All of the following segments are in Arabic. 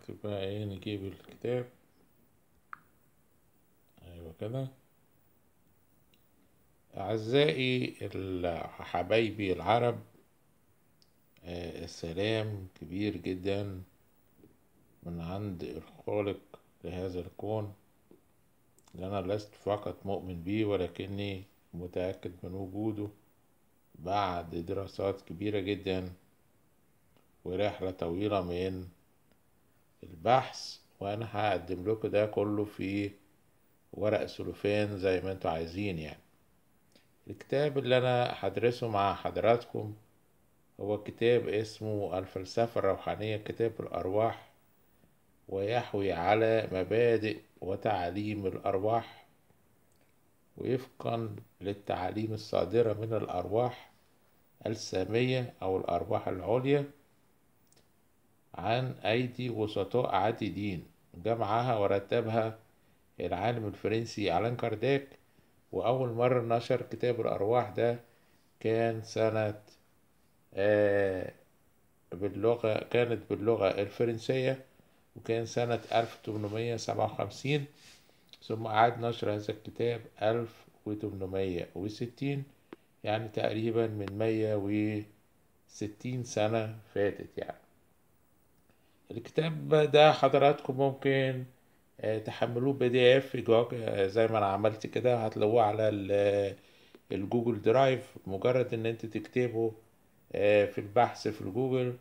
نكتب بقى ايه نجيب الكتاب ايوه كده اعزائي حبايبي العرب آه، السلام كبير جدا من عند الخالق لهذا الكون انا لست فقط مؤمن به ولكني متأكد من وجوده بعد دراسات كبيرة جدا ورحلة طويلة من البحث وانا هقدم لكم ده كله في ورق سلوفان زي ما انتوا عايزين يعني الكتاب اللي انا هدرسه مع حضراتكم هو كتاب اسمه الفلسفة الروحانية كتاب الأرواح ويحوي على مبادئ وتعاليم الأرواح ويفقا للتعاليم الصادرة من الأرواح السامية أو الأرواح العليا عن أيدي وسطاء عاتدين جمعها ورتبها العالم الفرنسي ألان كارداك وأول مرة نشر كتاب الأرواح ده كان سنة آه باللغة كانت باللغة الفرنسية وكان سنة ألف تمنمية سبعة وخمسين ثم أعاد نشر هذا الكتاب ألف وتمنمية وستين يعني تقريبا من مية وستين سنة فاتت يعني الكتاب ده حضراتكم ممكن آه، تحملوه بي دي اف زي ما انا عملت كده هتلاقوه على الجوجل آه، درايف مجرد ان انت تكتبه آه، في البحث في الجوجل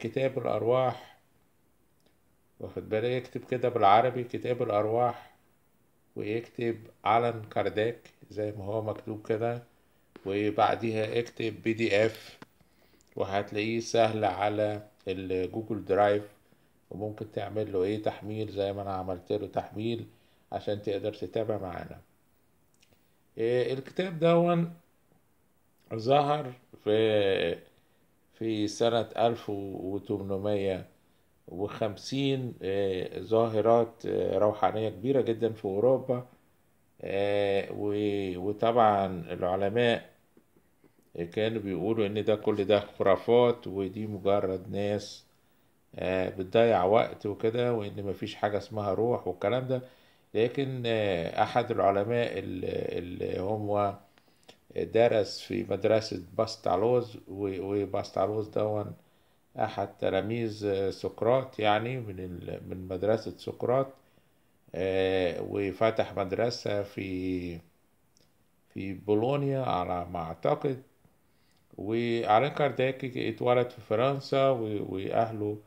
كتاب الارواح واخد بالك يكتب كده بالعربي كتاب الارواح ويكتب علن كارداك زي ما هو مكتوب كده وبعديها اكتب بي دي اف وهتلاقيه سهل على الجوجل درايف وممكن تعمل له ايه تحميل زي ما انا عملت له تحميل عشان تقدر تتابع معانا إيه الكتاب دون ظهر في في سنة ألف وتمنمية وخمسين آه، ظاهرات آه، روحانية كبيرة جدا في أوروبا آه، وطبعا العلماء كانوا بيقولوا ان ده كل ده خرافات ودي مجرد ناس آه، بتضيع وقت وكده وان مفيش حاجة اسمها روح والكلام ده لكن آه، احد العلماء اللي هم آه، درس في مدرسة باستالوز وباستالوز دون احد تلاميذ سقراط يعني من من مدرسة سقراط وفتح مدرسة في في بولونيا على ما أعتقد وعلان كارداك اتولد في فرنسا واهله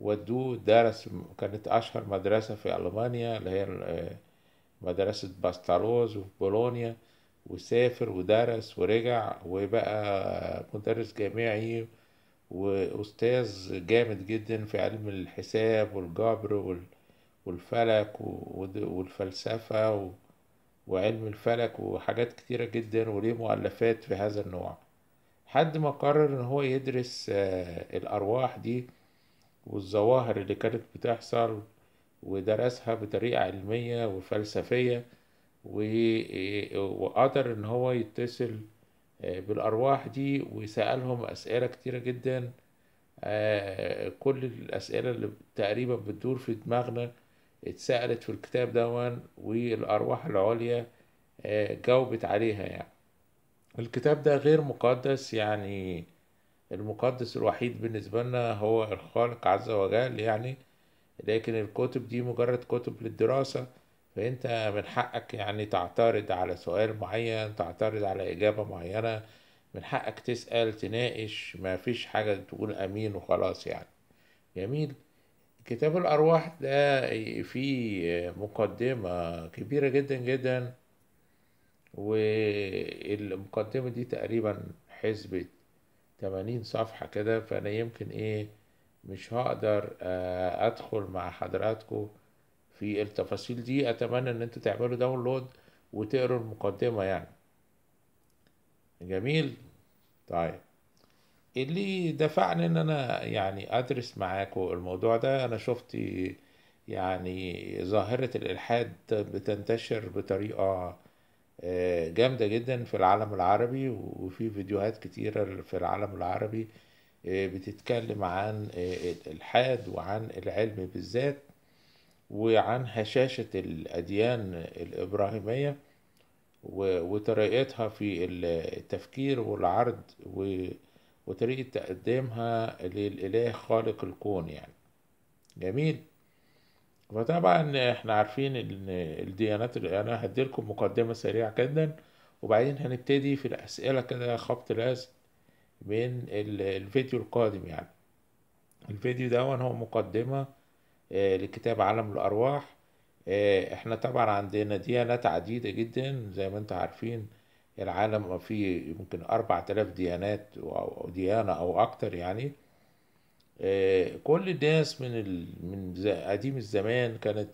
ودوه درس كانت اشهر مدرسه في المانيا اللي هي مدرسه باستالوز في بولونيا وسافر ودرس ورجع وبقى مدرس جامعي واستاذ جامد جدا في علم الحساب والجبر والفلك والفلسفه وعلم الفلك وحاجات كتيره جدا وليه مؤلفات في هذا النوع لحد ما قرر ان هو يدرس آه، الارواح دي والظواهر اللي كانت بتحصل ودرسها بطريقة علمية وفلسفية آه، وقدر ان هو يتصل آه، بالارواح دي وسألهم اسئلة كتيرة جدا كل الاسئلة اللي تقريبا بتدور في دماغنا اتسألت في الكتاب دون والارواح العليا جاوبت عليها يعني الكتاب ده غير مقدس يعني المقدس الوحيد بالنسبة لنا هو الخالق عز وجل يعني لكن الكتب دي مجرد كتب للدراسة فأنت من حقك يعني تعترض على سؤال معين تعترض على إجابة معينة من حقك تسأل تناقش ما فيش حاجة تقول أمين وخلاص يعني جميل كتاب الأرواح ده فيه مقدمة كبيرة جدا جدا والمقدمة دي تقريبا حسبة تمانين صفحة كده فأنا يمكن إيه مش هقدر آه، أدخل مع حضراتكم في التفاصيل دي أتمنى إن أنتوا تعملوا داونلود وتقروا المقدمة يعني جميل طيب اللي دفعني ان انا يعني ادرس معاكم الموضوع ده انا شفت يعني ظاهرة الالحاد بتنتشر بطريقة آه، جامدة جدا في العالم العربي وفي فيديوهات كتيرة في العالم العربي آه، بتتكلم عن آه، الإلحاد وعن العلم بالذات وعن هشاشة الأديان الإبراهيمية وطريقتها في التفكير والعرض وطريقة تقديمها للإله خالق الكون يعني جميل فطبعا احنا عارفين ان الديانات يعني انا هديلكم مقدمة سريعة جدا وبعدين هنبتدي في الاسئلة كده خبط لازم من الفيديو القادم يعني الفيديو ده هو مقدمة آه، لكتاب عالم الارواح آه، احنا طبعا عندنا ديانات عديدة جدا زي ما انتم عارفين العالم فيه يمكن اربع تلاف ديانات او ديانة او اكتر يعني آه، كل الناس من ال... من قديم الزمان كانت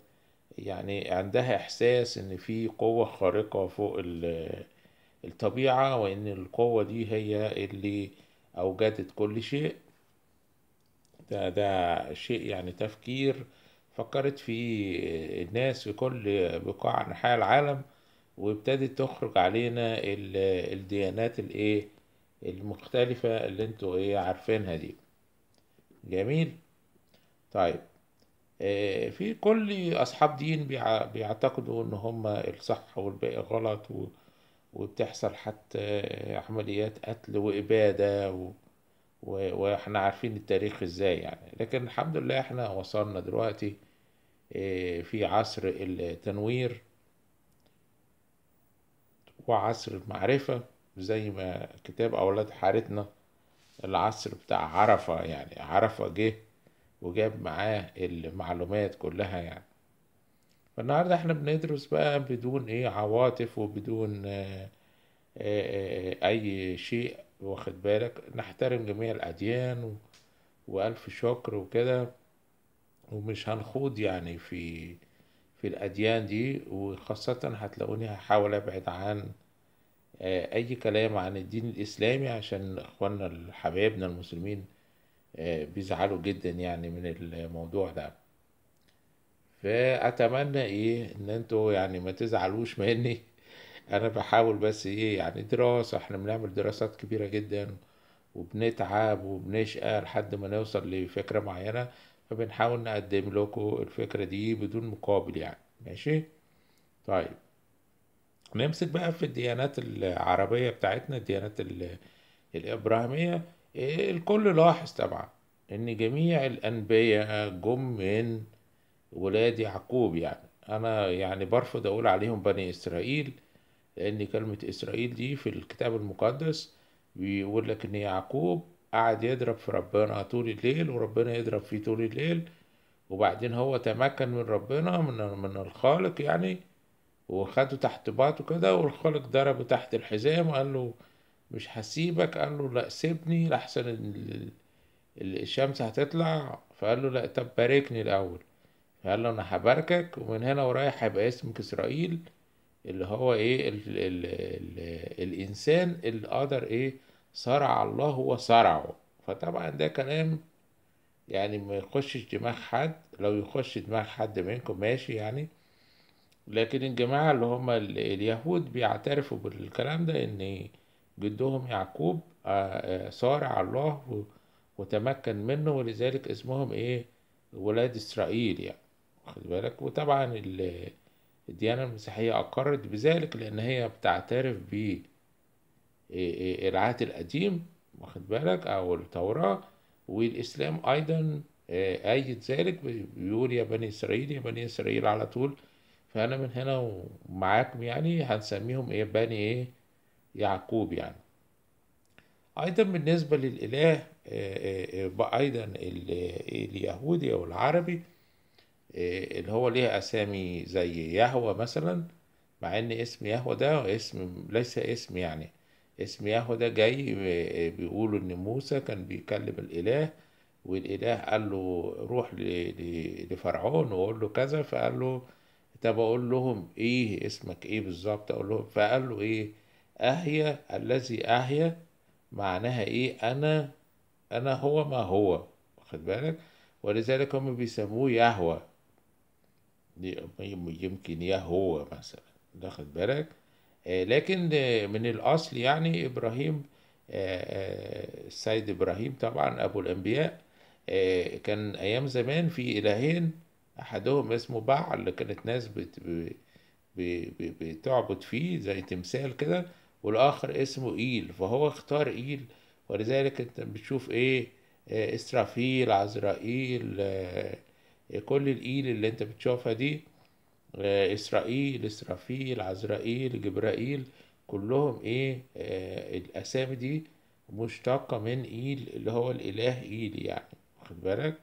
يعني عندها إحساس إن في قوة خارقة فوق ال... الطبيعة وإن القوة دي هي اللي أوجدت كل شيء ده ده شيء يعني تفكير فكرت فيه الناس في كل بقاع أنحاء العالم وابتدت تخرج علينا الديانات الإيه المختلفة اللي انتوا إيه عارفينها دي جميل طيب آه، في كل أصحاب دين بيعتقدوا إن هم الصح والباقي غلط وبتحصل حتى عمليات قتل وإبادة و... وإحنا عارفين التاريخ إزاي يعني لكن الحمد لله إحنا وصلنا دلوقتي آه، في عصر التنوير وعصر المعرفة زي ما كتاب أولاد حارتنا العصر بتاع عرفة يعني عرفة جه وجاب معاه المعلومات كلها يعني فالنهاردة احنا بندرس بقى بدون ايه عواطف وبدون آه،, آه،, اه اي شيء واخد بالك نحترم جميع الاديان و... والف شكر وكده ومش هنخوض يعني في في الاديان دي وخاصة هتلاقوني هحاول ابعد عن آه، أي كلام عن الدين الإسلامي عشان إخواننا حبايبنا المسلمين آه، بيزعلوا جدا يعني من الموضوع ده فأتمنى إيه إن أنتوا يعني ما تزعلوش مني أنا بحاول بس إيه يعني دراسة إحنا بنعمل دراسات كبيرة جدا وبنتعب وبنشقى لحد ما نوصل لفكرة معينة فبنحاول نقدم لكم الفكرة دي بدون مقابل يعني ماشي طيب نمسك بقى في الديانات العربية بتاعتنا الديانات الإبراهيمية الكل لاحظ طبعا إن جميع الأنبياء جم من ولاد يعقوب يعني أنا يعني برفض أقول عليهم بني إسرائيل لأن كلمة إسرائيل دي في الكتاب المقدس بيقول لك إن يعقوب قعد يضرب في ربنا طول الليل وربنا يضرب فيه طول الليل وبعدين هو تمكن من ربنا من من الخالق يعني وخده تحت باطه كده والخلق ضربه تحت الحزام وقال له مش هسيبك قال له لا سيبني لحسن الشمس هتطلع فقال له لا طب باركني الاول قال له انا هباركك ومن هنا ورايح هيبقى اسمك اسرائيل اللي هو ايه ال الـ الـ الانسان اللي قدر ايه صرع الله وصرعه فطبعا ده كلام يعني ما يخشش دماغ حد لو يخش دماغ حد منكم ماشي يعني لكن الجماعة اللي هم اليهود بيعترفوا بالكلام ده إن جدهم يعقوب آه، آه، صار على الله وتمكن منه ولذلك اسمهم إيه ولاد إسرائيل يعني واخد بالك وطبعا الديانة المسيحية أقرت بذلك لأن هي بتعترف ب آه، العهد القديم واخد بالك أو التوراة والإسلام أيضا أيد ذلك بيقول يا بني إسرائيل يا بني إسرائيل على طول فأنا من هنا ومعاكم يعني هنسميهم إيه بني إيه يعقوب يعني أيضا بالنسبة للإله آه، آه، آه، أيضا اليهودي أو العربي اللي هو ليه أسامي زي يهوى مثلا مع إن اسم يهوى ده اسم ليس اسم يعني اسم يهوى ده جاي بيقولوا إن موسى كان بيكلم الإله والإله قال له روح لفرعون وقول له كذا فقال له طب اقول لهم ايه اسمك ايه بالظبط اقول لهم فقال له ايه اهيا الذي اهيا معناها ايه انا انا هو ما هو واخد بالك ولذلك هم بيسموه يهوى يمكن يهوى مثلا واخد بالك آه لكن من الاصل يعني ابراهيم آه السيد آه، ابراهيم طبعا ابو الانبياء آه كان ايام زمان في الهين احدهم اسمه بعل اللي كانت ناس بت... ب... ب... بتعبد فيه زي تمثال كده والاخر اسمه ايل فهو اختار ايل ولذلك انت بتشوف ايه آه، اسرافيل عزرائيل آه، آه، كل الايل اللي انت بتشوفها دي اسرائيل اسرافيل عزرائيل جبرائيل كلهم ايه الاسامي دي مشتقة من ايل اللي هو الاله ايل يعني واخد بالك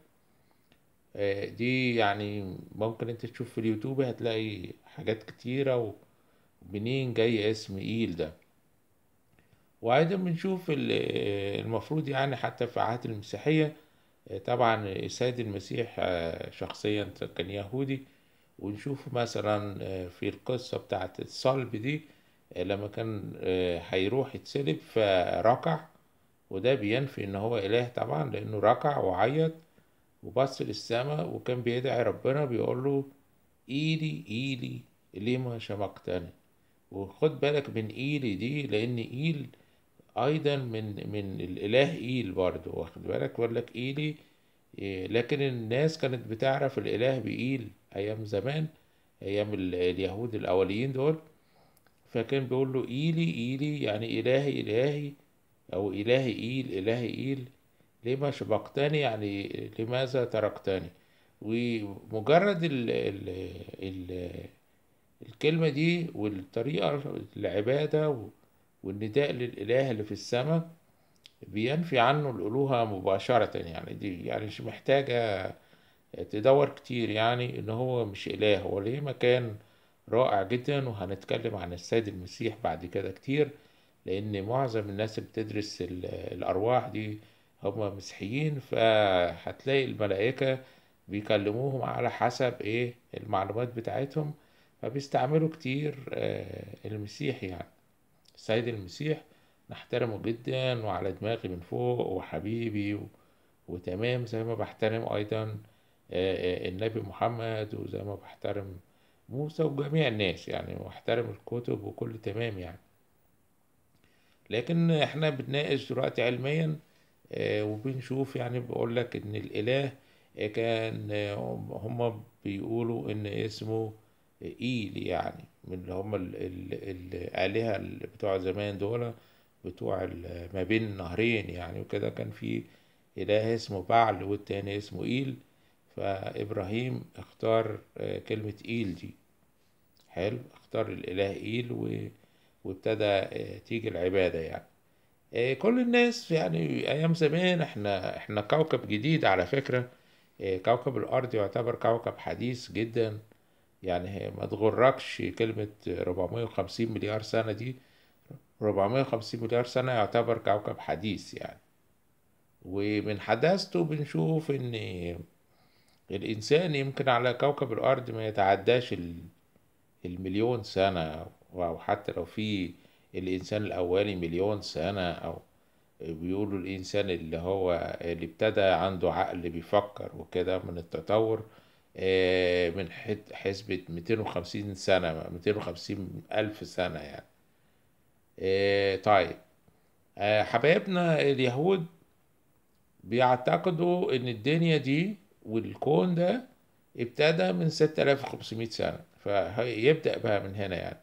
آه، دي يعني ممكن انت تشوف في اليوتيوب هتلاقي حاجات كتيرة ومنين جاي اسم ايل ده وأيضا بنشوف آه، المفروض يعني حتى في عهد المسيحية آه، طبعا السيد المسيح شخصيا كان يهودي ونشوف مثلا في القصة بتاعت الصلب دي لما كان هيروح يتسلب فركع وده بينفي ان هو اله طبعا لانه ركع وعيط وبص للسماء وكان بيدعي ربنا بيقول له إيلي إيلي لما شمقتني وخد بالك من إيلي دي لأن إيل أيضا من من الإله إيل برضه واخد بالك بقول لك إيلي إيه، لكن الناس كانت بتعرف الإله بإيل أيام زمان أيام اليهود الأوليين دول فكان بيقول له إيلي إيلي يعني إلهي إلهي أو إلهي إيل إلهي إيل لما شبقتني يعني لماذا تركتني ومجرد ال الـ الـ الكلمة دي والطريقة العبادة والنداء للإله اللي في السماء بينفي عنه الألوهة مباشرة يعني دي يعني مش محتاجة تدور كتير يعني إن هو مش إله هو ليه مكان رائع جدا وهنتكلم عن السيد المسيح بعد كده كتير لأن معظم الناس اللي بتدرس الأرواح دي هم مسيحيين فهتلاقي الملائكة بيكلموهم على حسب ايه المعلومات بتاعتهم فبيستعملوا كتير آه، المسيح يعني السيد المسيح نحترمه جدا وعلى دماغي من فوق وحبيبي و... وتمام زي ما بحترم ايضا آه، آه، النبي محمد وزي ما بحترم موسى وجميع الناس يعني واحترم الكتب وكل تمام يعني لكن احنا بنناقش دلوقتي علميا آه، وبنشوف يعني بقول لك ان الاله آه، كان آه، هما بيقولوا ان اسمه ايل يعني من اللي هما الالهه بتوع زمان دول بتوع ما بين النهرين يعني وكده كان في اله اسمه بعل والتاني اسمه ايل فابراهيم اختار كلمه ايل دي حلو اختار الاله ايل وابتدى تيجي العباده يعني آه، كل الناس يعني ايام زمان احنا احنا كوكب جديد على فكره آه، كوكب الارض يعتبر كوكب حديث جدا يعني ما تغركش كلمه 450 مليار سنه دي 450 مليار سنه يعتبر كوكب حديث يعني ومن حداثته بنشوف ان الانسان يمكن على كوكب الارض ما يتعداش المليون سنه او حتى لو في الإنسان الأولي مليون سنة أو بيقولوا الإنسان اللي هو اللي ابتدى عنده عقل بيفكر وكده من التطور آه، من حسبة 250 سنة 250 ألف سنة يعني آه، طيب آه، حبايبنا اليهود بيعتقدوا إن الدنيا دي والكون ده ابتدى من 6500 سنة فيبدأ بقى من هنا يعني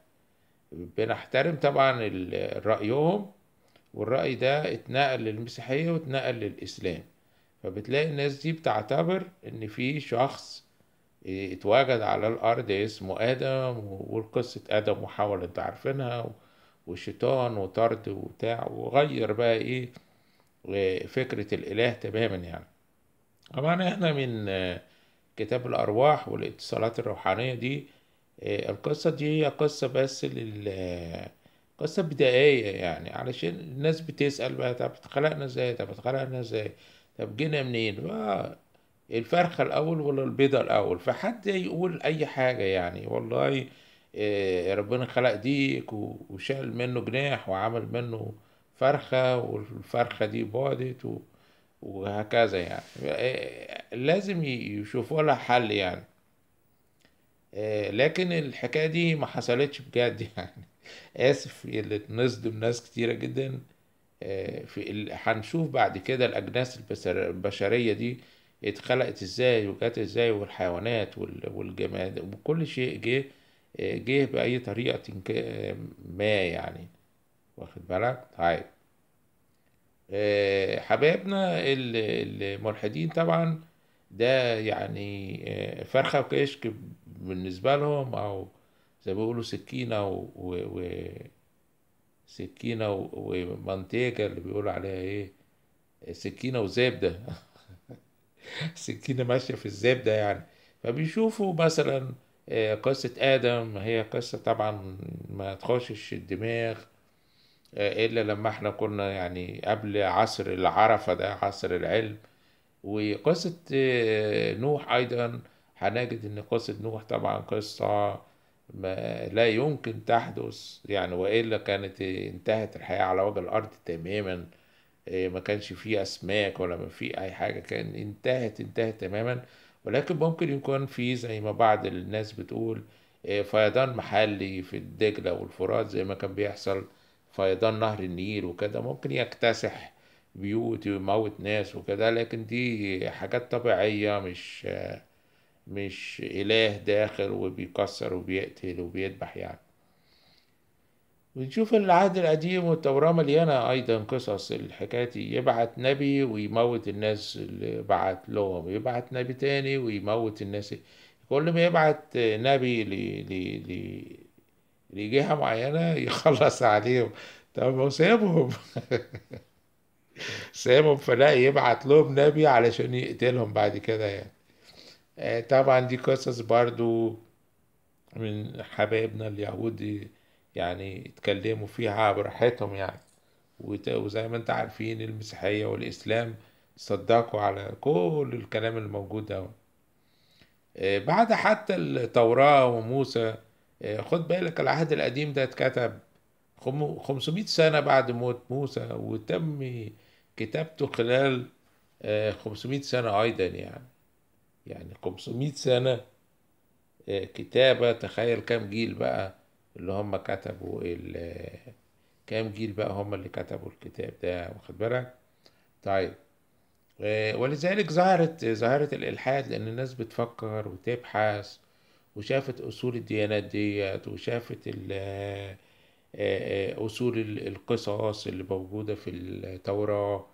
بنحترم طبعا رأيهم والرأي ده اتنقل للمسيحية واتنقل للإسلام فبتلاقي الناس دي بتعتبر إن في شخص اتواجد على الأرض اسمه آدم وقصة آدم وحاول انتوا عارفينها وشيطان وطرد وبتاع وغير بقى إيه فكرة الإله تماما يعني طبعا احنا من كتاب الأرواح والاتصالات الروحانية دي آه، القصة دي هي قصة بس لل آه، قصة بدائية يعني علشان الناس بتسأل بقى طب اتخلقنا ازاي طب اتخلقنا ازاي طب جينا منين الفرخة الأول ولا البيضة الأول فحد يقول أي حاجة يعني والله آه، ربنا خلق ديك وشال منه جناح وعمل منه فرخة والفرخة دي بعدت وهكذا يعني لازم يشوفوا لها حل يعني آه، لكن الحكايه دي ما حصلتش بجد يعني اسف اللي تنصدم ناس كتيره جدا آه، في هنشوف بعد كده الاجناس البشريه دي اتخلقت ازاي وجت ازاي والحيوانات والجماد وكل شيء جه آه، جه باي طريقه ما يعني واخد بالك طيب حبايبنا الملحدين طبعا ده يعني فرخه وكشك بالنسبة لهم أو زي ما بيقولوا سكينة و... و... و... سكينة و... ومنتيجة اللي بيقولوا عليها إيه سكينة وزبدة سكينة ماشية في الزبدة يعني فبيشوفوا مثلا آه، قصة آدم هي قصة طبعا ما تخشش الدماغ آه، إلا لما احنا كنا يعني قبل عصر العرفة ده عصر العلم وقصة آه، نوح أيضا هنجد ان قصة نوح طبعا قصة ما لا يمكن تحدث يعني وإلا كانت انتهت الحياة على وجه الأرض تماما إيه، ما كانش فيه أسماك ولا ما فيه أي حاجة كان انتهت انتهت تماما ولكن ممكن يكون في زي ما بعض الناس بتقول إيه، فيضان محلي في الدجلة والفرات زي ما كان بيحصل فيضان نهر النيل وكده ممكن يكتسح بيوت ويموت ناس وكده لكن دي حاجات طبيعية مش مش إله داخل وبيكسر وبيقتل وبيذبح يعني ونشوف العهد القديم والتوراة مليانة أيضا قصص الحكاية دي يبعت نبي ويموت الناس اللي بعت لهم يبعت نبي تاني ويموت الناس كل ما يبعت نبي ل... ل... ل... لجهة معينة يخلص عليهم طب هو سابهم سابهم فلا يبعت لهم نبي علشان يقتلهم بعد كده يعني آه، طبعا دي قصص برضو من حبايبنا اليهود يعني اتكلموا فيها براحتهم يعني وزي ما انت عارفين المسيحية والإسلام صدقوا على كل الكلام الموجود ده آه، بعد حتى التوراة وموسى آه، خد بالك العهد القديم ده اتكتب 500 سنة بعد موت موسى وتم كتابته خلال 500 سنة أيضا يعني يعني 500 سنة آه، كتابة تخيل كام جيل بقى اللي هم كتبوا كام جيل بقى هم اللي كتبوا الكتاب ده واخد بالك طيب آه، ولذلك ظهرت ظاهرة الإلحاد لأن الناس بتفكر وتبحث وشافت أصول الديانات ديت وشافت آه، أصول القصص اللي موجودة في التوراة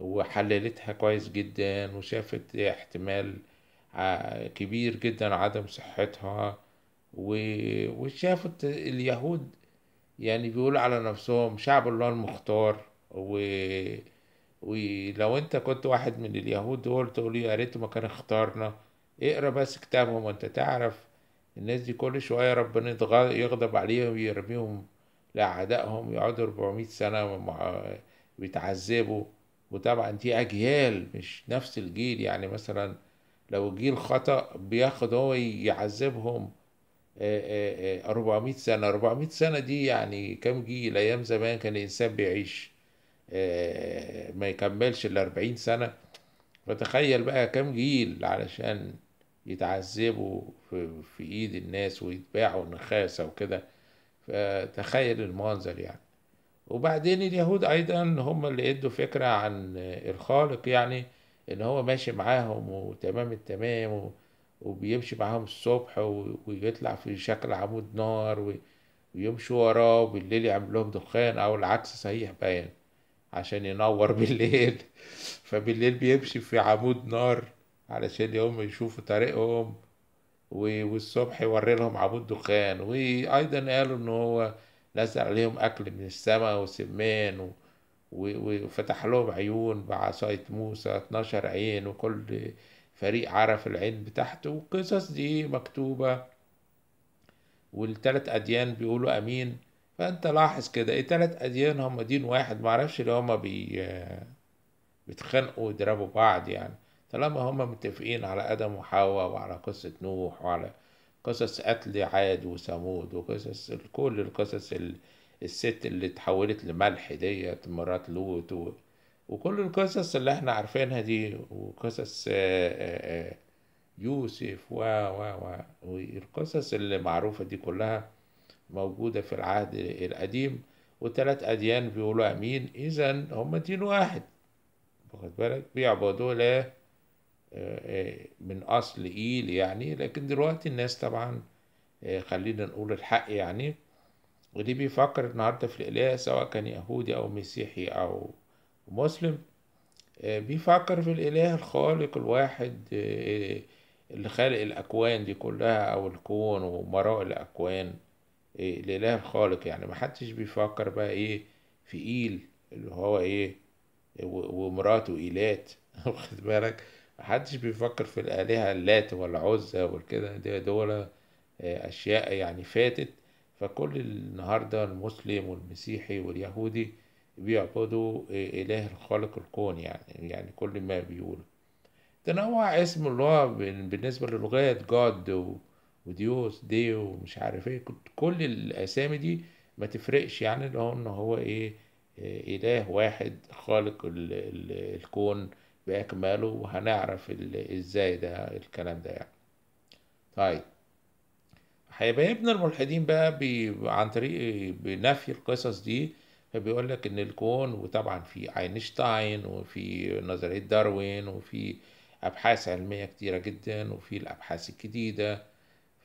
وحللتها كويس جدا وشافت احتمال كبير جدا عدم صحتها وشافت اليهود يعني بيقولوا على نفسهم شعب الله المختار و... ولو انت كنت واحد من اليهود دول تقول يا ريت ما كان اختارنا اقرا بس كتابهم وانت تعرف الناس دي كل شوية ربنا يغضب عليهم ويرميهم لأعدائهم يقعدوا 400 سنة بيتعذبوا وطبعا دي أجيال مش نفس الجيل يعني مثلا لو جيل خطأ بياخد هو يعذبهم 400 آه، آه، آه، سنة 400 سنة دي يعني كام جيل أيام زمان كان الإنسان بيعيش ما يكملش ال 40 سنة فتخيل بقى كام جيل علشان يتعذبوا في, في إيد الناس ويتباعوا نخاسة وكده فتخيل المنظر يعني وبعدين اليهود أيضا هم اللي ادوا فكرة عن الخالق يعني ان هو ماشي معاهم وتمام التمام وبيمشي معاهم الصبح ويطلع في شكل عمود نار ويمشوا وراه وبالليل يعمل لهم دخان او العكس صحيح باين عشان ينور بالليل فبالليل بيمشي في عمود نار علشان يوم يشوفوا طريقهم والصبح يوري لهم عمود دخان وايضا قالوا ان هو نزل عليهم اكل من السماء وسمان وفتح لهم عيون بعصاية موسى 12 عين وكل فريق عرف العين بتاعته والقصص دي مكتوبة والتلات أديان بيقولوا أمين فأنت لاحظ كده إيه تلات أديان هما دين واحد معرفش ليه هما بي بيتخانقوا ويضربوا بعض يعني طالما هما متفقين على آدم وحواء وعلى قصة نوح وعلى قصص قتل عاد وثمود وقصص كل القصص اللي الست اللي اتحولت لملح ديت مرات لوط و... وكل القصص اللي احنا عارفينها دي وقصص آه، آه، آه، يوسف و و و والقصص اللي معروفة دي كلها موجودة في العهد القديم وثلاث أديان بيقولوا أمين إذا هما دين واحد واخد بالك بيعبدوا له من أصل إيل يعني لكن دلوقتي الناس طبعا خلينا نقول الحق يعني ودي بيفكر النهاردة في الإله سواء كان يهودي أو مسيحي أو مسلم آه، بيفكر في الإله الخالق الواحد آه، اللي خالق الأكوان دي كلها أو الكون ومراء الأكوان آه، الإله الخالق يعني محدش بيفكر بقى إيه في إيل اللي هو إيه ومراته إيلات واخد بالك محدش بيفكر في الآلهة اللات والعزة والكده دول أشياء يعني فاتت فكل النهاردة المسلم والمسيحي واليهودي بيعبدوا إله الخالق الكون يعني يعني كل ما بيقول تنوع اسم الله بالنسبة للغات جاد وديوس ديو ومش عارف ايه كل الأسامي دي ما تفرقش يعني اللي هو إن هو إيه إله واحد خالق الكون بأكمله وهنعرف إزاي ده الكلام ده يعني طيب هيبقى إيه ابن الملحدين بقى بي عن طريق بنفي القصص دي فبيقول لك ان الكون وطبعا في اينشتاين وفي نظريه داروين وفي ابحاث علميه كتيره جدا وفي الابحاث الجديده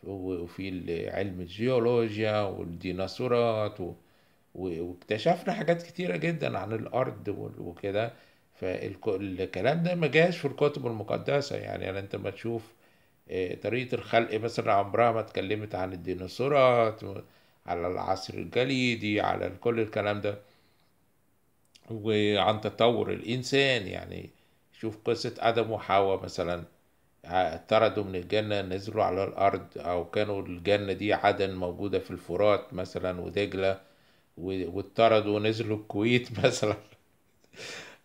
وفي علم الجيولوجيا والديناصورات و... واكتشفنا حاجات كتيرة جدا عن الأرض وكده فالكلام ده ما جاش في الكتب المقدسة يعني أنت ما تشوف آه، طريقة الخلق مثلا عمرها ما اتكلمت عن الديناصورات على العصر الجليدي على كل الكلام ده وعن تطور الإنسان يعني شوف قصة آدم وحواء مثلا آه، طردوا من الجنة نزلوا على الأرض أو كانوا الجنة دي عدن موجودة في الفرات مثلا ودجلة واتطردوا ونزلوا الكويت مثلا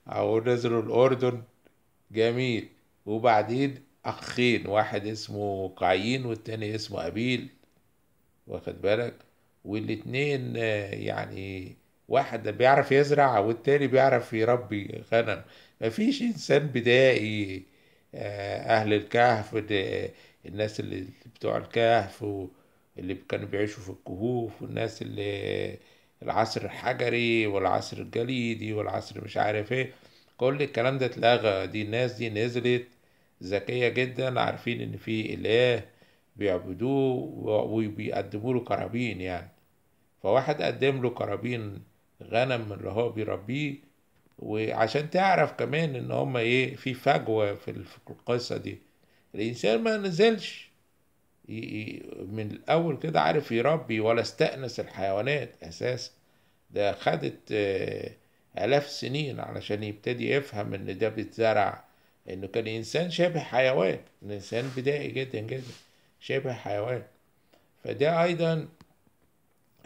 أو نزلوا الأردن جميل وبعدين أخين واحد اسمه قايين والتاني اسمه أبيل واخد بالك والاتنين آه، يعني واحد بيعرف يزرع والتاني بيعرف يربي غنم مفيش إنسان بدائي آه، أهل الكهف الناس اللي بتوع الكهف واللي كانوا بيعيشوا في الكهوف والناس اللي العصر الحجري والعصر الجليدي والعصر مش عارف ايه كل الكلام ده اتلغى دي الناس دي نزلت ذكية جدا عارفين إن في إله بيعبدوه وبيقدموا له قرابين يعني فواحد قدم له قرابين غنم من اللي هو بيربيه وعشان تعرف كمان إن هما إيه في فجوة في القصة دي الإنسان ما نزلش من الأول كده عارف يربي ولا استأنس الحيوانات أساسا ده خدت آه، آلاف سنين علشان يبتدي يفهم إن ده بيتزرع انه كان انسان شبه حيوان انسان بدائي جدا جدا شبه حيوان فده ايضا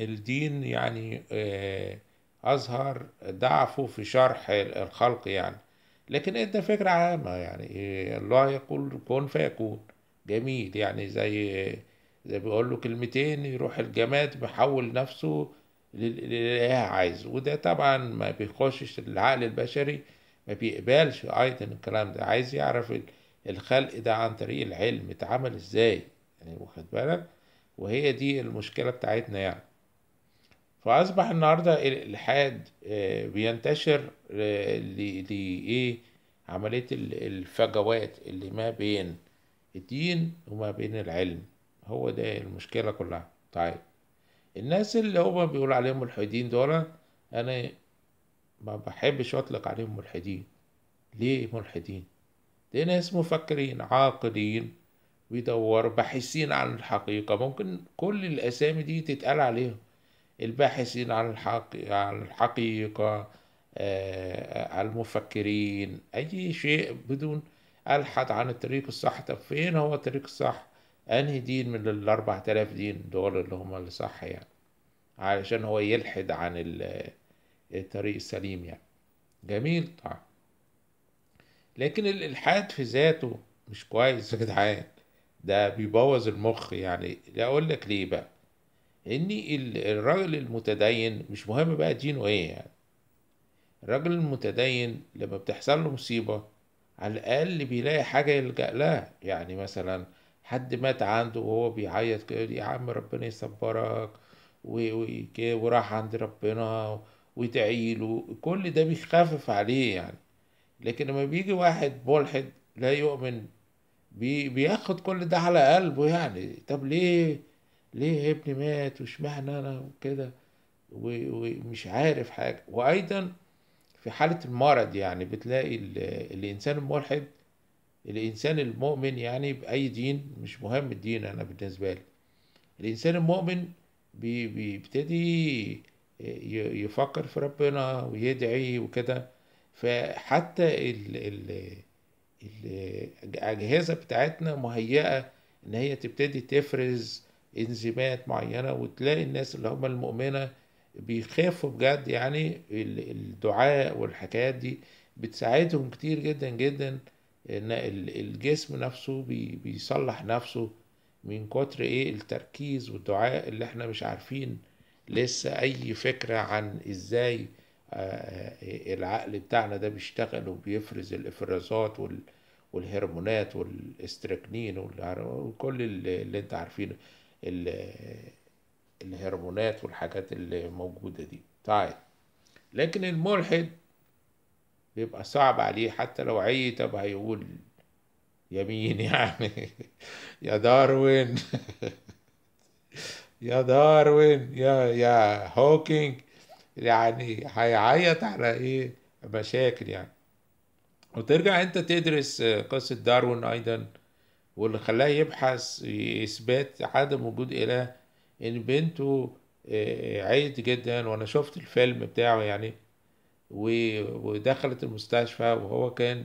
الدين يعني آه، اظهر ضعفه في شرح الخلق يعني لكن ادى فكرة عامة يعني الله يقول كن فيكون جميل يعني زي زي بيقول له كلمتين يروح الجماد بيحول نفسه للي عايزه وده طبعا ما بيخشش العقل البشري ما بيقبلش ايضا الكلام ده عايز يعرف الخلق ده عن طريق العلم اتعمل ازاي يعني واخد بالك وهي دي المشكلة بتاعتنا يعني فأصبح النهاردة الإلحاد آه، بينتشر آه، لإيه عملية الفجوات اللي ما بين الدين وما بين العلم هو ده المشكلة كلها طيب الناس اللي هما بيقول عليهم ملحدين دول أنا ما بحبش أطلق عليهم ملحدين ليه ملحدين؟ دي ناس مفكرين عاقلين بيدوروا باحثين عن الحقيقة ممكن كل الأسامي دي تتقال عليهم الباحثين عن الحق عن الحقيقة آه، المفكرين أي شيء بدون ألحد عن الطريق الصح طب فين هو الطريق الصح أنهي دين من الأربع تلاف دين دول اللي هما الصح يعني علشان هو يلحد عن ال الطريق السليم يعني جميل طبعا لكن الالحاد في ذاته مش كويس يا جدعان ده بيبوظ المخ يعني لا اقول لك ليه بقى ان الراجل المتدين مش مهم بقى دينه ايه يعني الراجل المتدين لما بتحصل له مصيبة على الأقل بيلاقي حاجة يلجأ لها يعني مثلا حد مات عنده وهو بيعيط كده يا عم ربنا يصبرك وراح عند ربنا وتعيله كل ده بيخفف عليه يعني لكن لما بيجي واحد ملحد لا يؤمن بي بياخد كل ده على قلبه يعني طب ليه ليه ابني مات واشمعنى انا وكده ومش عارف حاجه وايضا في حاله المرض يعني بتلاقي الانسان الملحد الانسان المؤمن يعني باي دين مش مهم الدين انا بالنسبه لي الانسان المؤمن بيبتدي يفكر في ربنا ويدعي وكده فحتى ال ال الأجهزة بتاعتنا مهيئة إن هي تبتدي تفرز انزيمات معينة وتلاقي الناس اللي هم المؤمنة بيخافوا بجد يعني الدعاء والحكايات دي بتساعدهم كتير جدا جدا إن الجسم نفسه بيصلح نفسه من كتر إيه التركيز والدعاء اللي إحنا مش عارفين لسه اي فكره عن ازاي آه، آه، العقل بتاعنا ده بيشتغل وبيفرز الافرازات وال والهرمونات والاستركنين وكل اللي انت عارفينه الهرمونات والحاجات اللي موجودة دي طيب لكن الملحد بيبقى صعب عليه حتى لو عي طب هيقول يمين يعني يا داروين يا داروين يا يا هوكينج يعني هيعيط على ايه مشاكل يعني وترجع انت تدرس آه، قصة داروين ايضا واللي خلاه يبحث اثبات عدم وجود اله ان بنته آه، آه، عيت جدا وانا شفت الفيلم بتاعه يعني ودخلت المستشفى وهو كان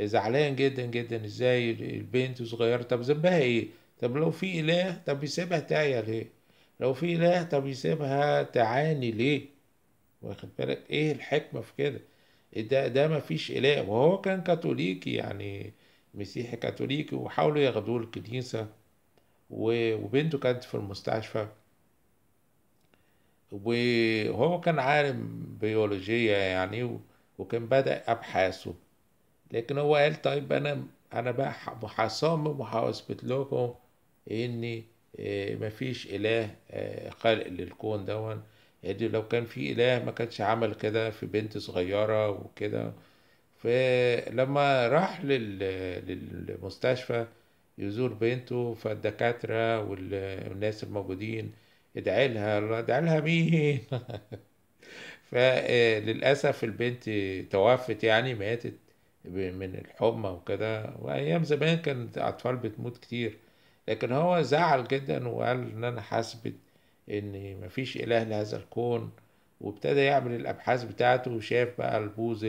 زعلان جدا جدا ازاي البنت صغيره طب ذنبها ايه طب لو في اله طب بيسيبها تعيا ليه لو في إله طب يسيبها تعاني ليه واخد بالك إيه الحكمة في كده ده ده مفيش إله وهو كان كاثوليكي يعني مسيحي كاثوليكي وحاولوا ياخدوه الكنيسة وبنته كانت في المستشفى وهو كان عالم بيولوجية يعني وكان بدأ أبحاثه لكن هو قال طيب أنا أنا بقى مصمم وهثبت لكم إني إيه، مفيش إله آه، خالق للكون دون يعني لو كان في إله ما كانش عمل كده في بنت صغيرة وكده فلما راح للمستشفى يزور بنته فالدكاترة والناس الموجودين ادعيلها ادعيلها مين فللأسف آه، البنت توفت يعني ماتت من الحمى وكده وأيام زمان كانت أطفال بتموت كتير لكن هو زعل جدا وقال ان انا حاسبت ان مفيش اله لهذا الكون وابتدى يعمل الابحاث بتاعته وشاف بقى البوز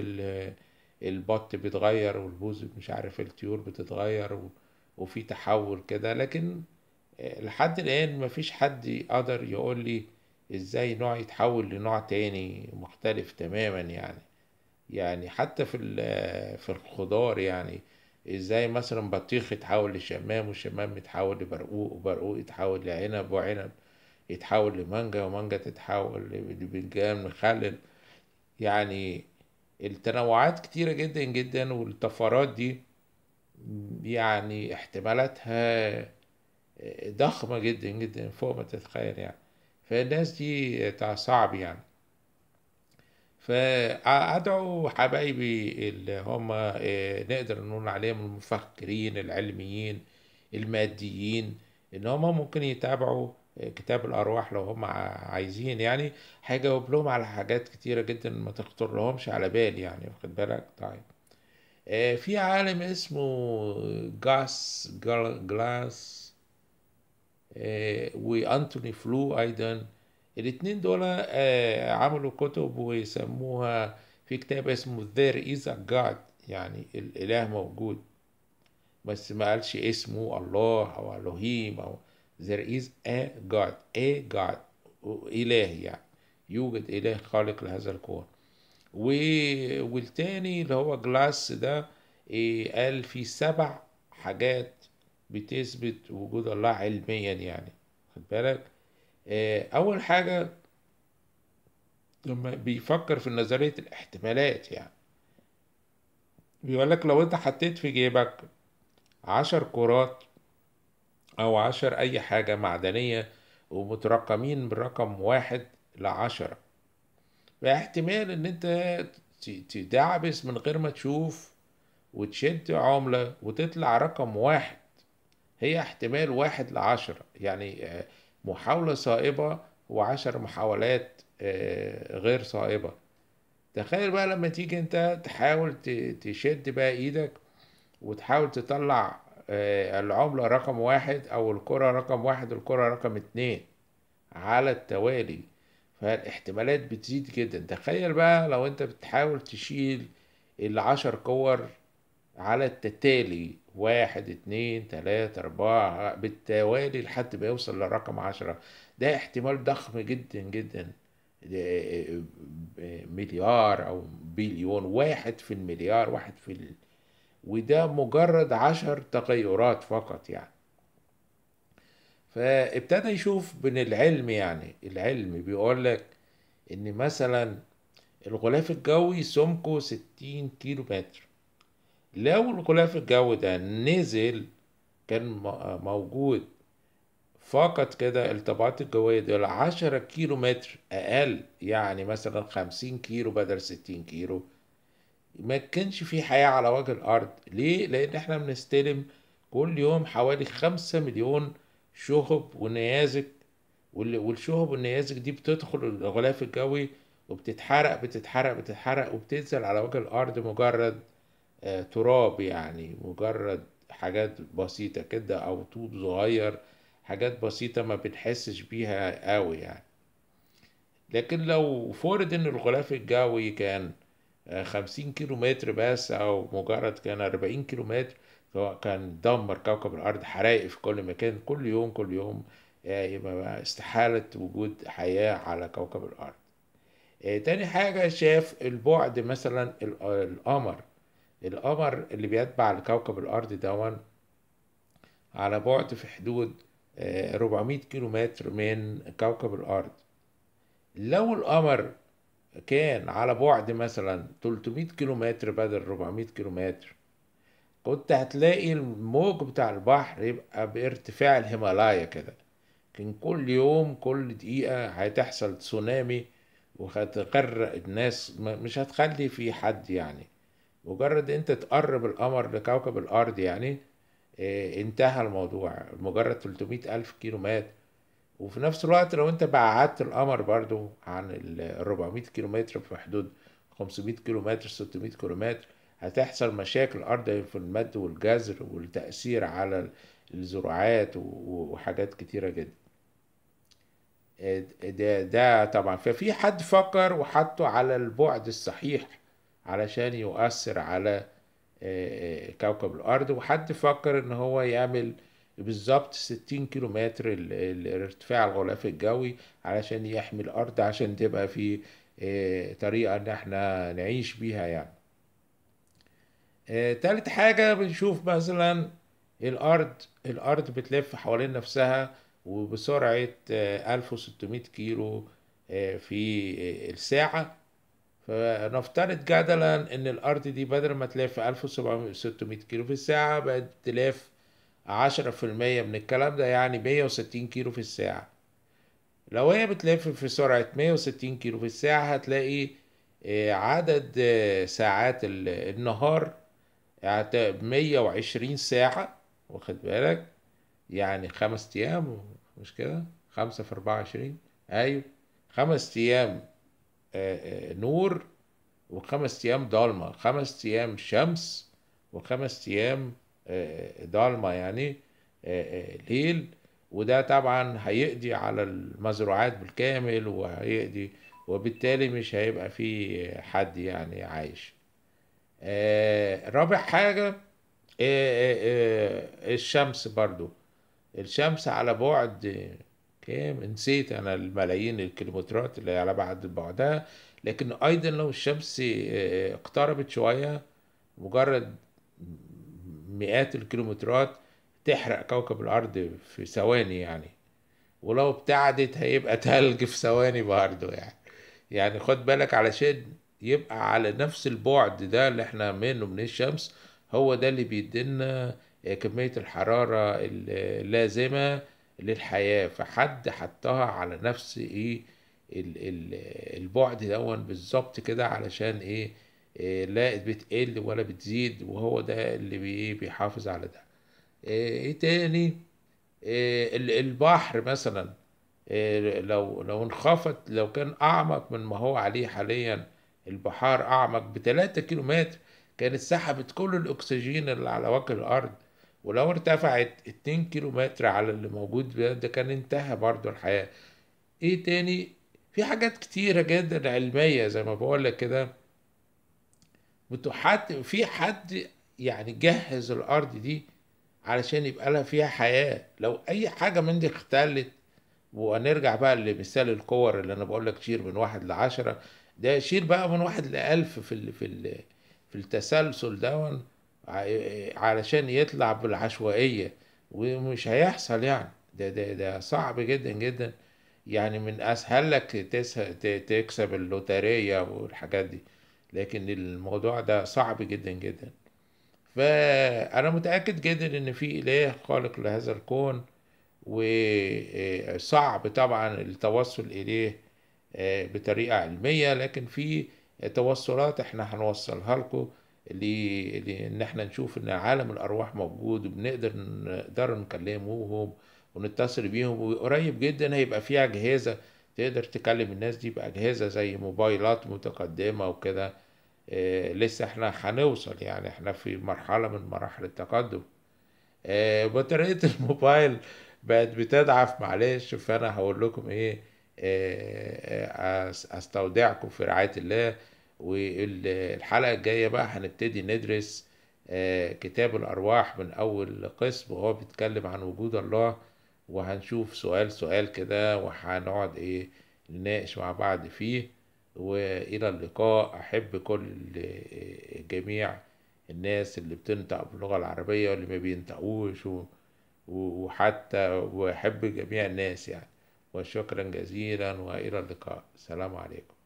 البط بيتغير والبوز مش عارف الطيور بتتغير وفي تحول كده لكن آه، لحد الان مفيش حد قدر يقول لي ازاي نوع يتحول لنوع تاني مختلف تماما يعني يعني حتى في آه، في الخضار يعني ازاي مثلا بطيخ يتحول لشمام وشمام يتحول لبرقوق وبرقوق يتحول لعنب وعنب يتحول لمانجا ومانجا تتحول لبنجان مخلل يعني التنوعات كتيرة جدا جدا والطفرات دي يعني احتمالاتها ضخمة جدا جدا فوق ما تتخيل يعني فالناس دي صعب يعني فادعو حبايبي اللي هم آه، نقدر نقول عليهم المفكرين العلميين الماديين ان هم ممكن يتابعوا آه، كتاب الارواح لو هم عايزين يعني هيجاوب لهم على حاجات كتيره جدا ما تخطر لهمش على بال يعني واخد بالك طيب آه، في عالم اسمه جاس جلاس وانتوني فلو ايضا الاتنين دول آه، عملوا كتب وسموها في كتاب اسمه There is a God يعني الإله موجود بس ما قالش اسمه الله أو ألوهيم أو There is a God a God إله يعني يوجد إله خالق لهذا الكون والتاني اللي هو جلاس ده إيه قال في سبع حاجات بتثبت وجود الله علميا يعني خد بالك آه، اول حاجه لما بيفكر في نظريه الاحتمالات يعني بيقول لك لو انت حطيت في جيبك عشر كرات او عشر اي حاجه معدنيه ومترقمين بالرقم واحد لعشرة فاحتمال ان انت تدعبس من غير ما تشوف وتشد عملة وتطلع رقم واحد هي احتمال واحد لعشرة يعني آه، محاولة صائبة وعشر محاولات آه، غير صائبة تخيل بقى لما تيجي انت تحاول تشد بقى ايدك وتحاول تطلع آه، العملة رقم واحد او الكرة رقم واحد الكرة رقم اتنين على التوالي فالاحتمالات بتزيد جدا تخيل بقى لو انت بتحاول تشيل العشر كور على التتالي واحد اتنين تلاتة أربعة بالتوالي لحد ما يوصل للرقم عشرة ده احتمال ضخم جدا جدا آه، مليار أو بليون واحد في المليار واحد في ال... وده مجرد عشر تغيرات فقط يعني فابتدى يشوف من العلم يعني العلم بيقول لك ان مثلا الغلاف الجوي سمكه ستين كيلو متر لو الغلاف الجوي ده نزل كان موجود فقط كده الطبقات الجوية دي عشرة كيلو متر أقل يعني مثلا خمسين كيلو بدل ستين كيلو ما كانش في حياة على وجه الأرض ليه؟ لأن احنا بنستلم كل يوم حوالي خمسة مليون شهب ونيازك والشهب والنيازك دي بتدخل الغلاف الجوي وبتتحرق بتتحرق بتتحرق وبتنزل على وجه الأرض مجرد آه، تراب يعني مجرد حاجات بسيطة كده أو طوب صغير حاجات بسيطة ما بنحسش بيها قوي يعني لكن لو فرض إن الغلاف الجوي كان آه، خمسين كيلو متر بس أو مجرد كان أربعين كيلو متر كان دمر كوكب الأرض حرائق في كل مكان كل يوم كل يوم آه، يبقى استحالة وجود حياة على كوكب الأرض تاني حاجة شاف البعد مثلا القمر القمر اللي بيتبع لكوكب الأرض دون على بعد في حدود 400 آه، كيلومتر من كوكب الأرض لو القمر كان على بعد مثلا 300 كيلومتر بدل 400 كيلومتر كنت هتلاقي الموج بتاع البحر يبقى بارتفاع الهيمالايا كده كان كل يوم كل دقيقة هتحصل تسونامي وهتغرق الناس مش هتخلي في حد يعني مجرد انت تقرب القمر لكوكب الارض يعني اه انتهى الموضوع مجرد 300 الف كيلو مات وفي نفس الوقت لو انت بعدت القمر برضو عن ال 400 كيلو متر في حدود 500 كيلو متر 600 كيلو متر هتحصل مشاكل الارض في المد والجزر والتأثير على الزراعات وحاجات كتيرة جدا آه، ده, ده طبعا ففي حد فكر وحطه على البعد الصحيح علشان يؤثر على آه، آه، كوكب الأرض وحد فكر إن هو يعمل بالظبط 60 كيلومتر ارتفاع الغلاف الجوي علشان يحمي الأرض عشان تبقى في آه، طريقة إن احنا نعيش بيها يعني. تالت حاجة بنشوف مثلا الأرض الأرض بتلف حوالين نفسها وبسرعة 1600 كيلو في الساعة فنفترض جدلا ان الارض دي بدل ما تلف في 1600 كيلو في الساعة بقت تلف عشرة في المية من الكلام ده يعني مية وستين كيلو في الساعة لو هي بتلف في سرعة مية وستين كيلو في الساعة هتلاقي آه، عدد آه، ساعات النهار مية وعشرين ساعة واخد بالك يعني خمس أيام مش كده خمسة في أربعة وعشرين أيوة خمس أيام آه، آه، نور وخمس أيام ضلمة خمس أيام شمس وخمس أيام آه، ضلمة يعني ليل وده طبعا هيقضي على المزروعات بالكامل وهيقضي وبالتالي مش هيبقى في حد يعني عايش رابع حاجة الشمس برضو الشمس على بعد اوكي نسيت انا الملايين الكيلومترات اللي على بعد بعدها لكن ايضا لو الشمس آه، اقتربت شويه مجرد مئات الكيلومترات تحرق كوكب الارض في ثواني يعني ولو ابتعدت هيبقى تلج في ثواني برضه يعني يعني خد بالك علشان يبقى على نفس البعد ده اللي احنا منه من الشمس هو ده اللي بيدينا آه، كمية الحرارة اللازمة للحياة فحد حطها على نفس ايه ال البعد دون بالظبط كده علشان ايه, إيه لا بتقل ولا بتزيد وهو ده اللي بي إيه، بيحافظ على ده ايه, إيه تاني إيه البحر مثلا إيه لو لو انخفض لو كان اعمق من ما هو عليه حاليا البحار اعمق بتلاتة كيلو متر كانت سحبت كل الاكسجين اللي على وجه الارض ولو ارتفعت 2 كيلو متر على اللي موجود ده كان انتهى برضو الحياة ايه تاني في حاجات كتيرة جدا علمية زي ما بقول لك كده حد في حد يعني جهز الارض دي علشان يبقى لها فيها حياة لو اي حاجة من دي اختلت وهنرجع بقى لمثال الكور اللي انا بقول لك شير من واحد لعشرة ده شير بقى من واحد لألف في في في التسلسل ده علشان يطلع بالعشوائية ومش هيحصل يعني ده ده ده صعب جدا جدا يعني من أسهل لك تكسب اللوتارية والحاجات دي لكن الموضوع ده صعب جدا جدا فأنا متأكد جدا إن في إله خالق لهذا الكون وصعب آه، طبعا التوصل إليه آه، بطريقة علمية لكن في توصلات احنا هنوصلها لكم لان احنا نشوف ان عالم الارواح موجود وبنقدر نقدر نكلموهم ونتصل بيهم وقريب جدا هيبقى في اجهزه تقدر تكلم الناس دي باجهزه زي موبايلات متقدمه وكده آه، لسه احنا هنوصل يعني احنا في مرحله من مراحل التقدم آه، بطاريه الموبايل بقت بتضعف معلش فانا هقول لكم ايه آه، استودعكم في رعايه الله والحلقة الجاية بقى هنبتدي ندرس آه، كتاب الأرواح من أول قسم وهو بيتكلم عن وجود الله وهنشوف سؤال سؤال كده وهنقعد إيه نناقش مع بعض فيه وإلى اللقاء أحب كل آه، جميع الناس اللي بتنطق باللغة العربية واللي ما بينطقوش وحتى وأحب جميع الناس يعني وشكرا جزيلا وإلى اللقاء سلام عليكم